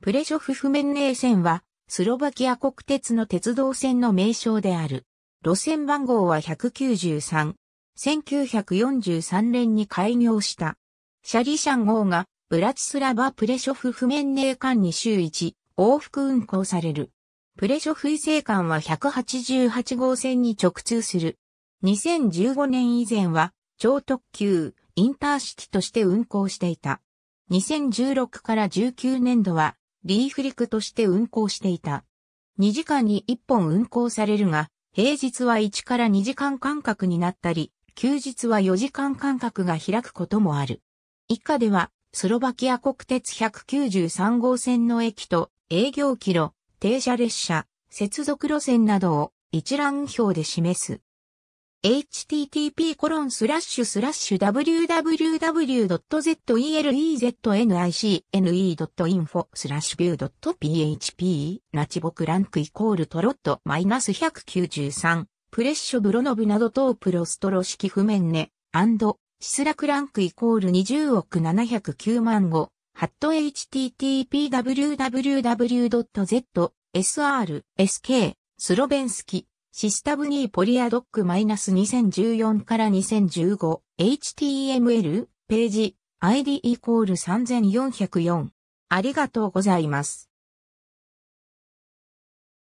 プレショフフメンネー線は、スロバキア国鉄の鉄道線の名称である。路線番号は193。1943年に開業した。シャリシャン号が、ブラチスラバ・プレショフフメンネー間に週1、往復運行される。プレショフ異性間は188号線に直通する。2015年以前は、超特急、インターシティとして運行していた。2016から19年度は、リーフリクとして運行していた。2時間に1本運行されるが、平日は1から2時間間隔になったり、休日は4時間間隔が開くこともある。以下では、スロバキア国鉄193号線の駅と営業キロ、停車列車、接続路線などを一覧表で示す。http://www.zeleznic.info スラッシュビュー .php ナチボクランクイコールトロットマイナス193プレッショブロノブなどトープロストロ式譜面ねアンドシスラクランクイコール20億709万5ハット http://www.zsrsk スロベンスキシスタブニーポリアドック -2014 から2015 HTML ページ ID イコール3404ありがとうございます。